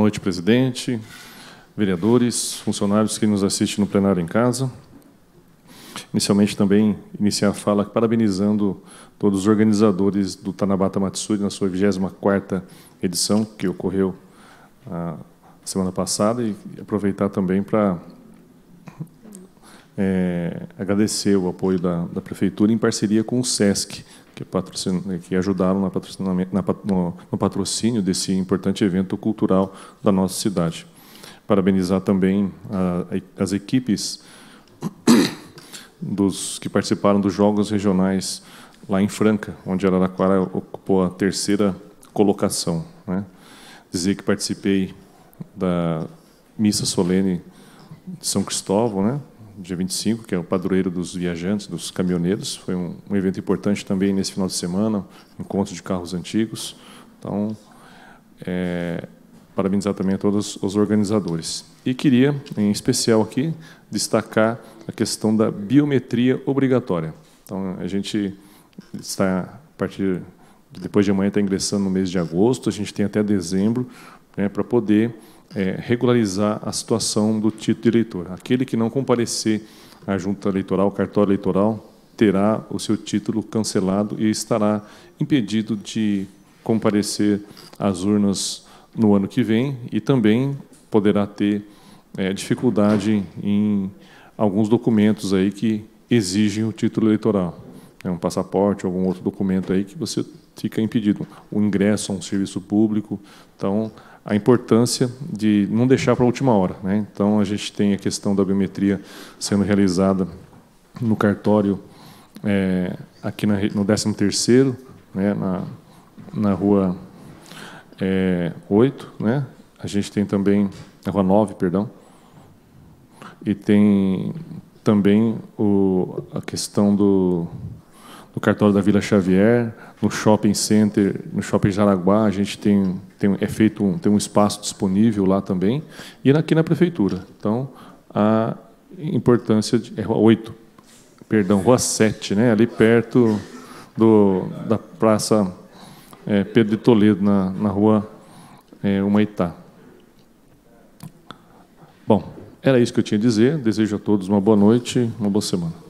Boa noite, presidente, vereadores, funcionários que nos assistem no plenário em casa. Inicialmente, também iniciar a fala parabenizando todos os organizadores do Tanabata Matsuri na sua 24ª edição, que ocorreu a ah, semana passada, e aproveitar também para é, eh, agradecer o apoio da, da Prefeitura em parceria com o SESC, que, que ajudaram na na, no, no patrocínio desse importante evento cultural da nossa cidade. Parabenizar também a, a, as equipes dos que participaram dos Jogos Regionais lá em Franca, onde Araraquara ocupou a terceira colocação. Né? Dizer que participei da missa solene de São Cristóvão, né? dia 25, que é o padroeiro dos viajantes, dos caminhoneiros. Foi um, um evento importante também nesse final de semana, encontro de carros antigos. Então, é, parabenizar também a todos os organizadores. E queria, em especial aqui, destacar a questão da biometria obrigatória. Então, a gente está, a partir depois de amanhã, está ingressando no mês de agosto, a gente tem até dezembro né, para poder é, regularizar a situação do título de eleitor. Aquele que não comparecer à junta eleitoral, cartório eleitoral, terá o seu título cancelado e estará impedido de comparecer às urnas no ano que vem e também poderá ter é, dificuldade em alguns documentos aí que exigem o título eleitoral. É um passaporte, algum outro documento aí que você fica impedido. O ingresso a um serviço público. Então, a importância de não deixar para a última hora. Né? Então, a gente tem a questão da biometria sendo realizada no cartório é, aqui na, no 13º, né, na, na rua é, eh, 8, né? a gente tem também, na rua 9, perdão, e tem também o, a questão do, no cartório da Vila Xavier, no shopping center, no shopping Jaraguá, a gente tem, tem é feito um, tem um espaço disponível lá também, e aqui na prefeitura. Então, a importância de é, rua 8, perdão, rua 7, né, ali perto do, da praça é, Pedro de Toledo, na, na rua é, Humaitá. Bom, era isso que eu tinha a dizer. Desejo a todos uma boa noite, uma boa semana.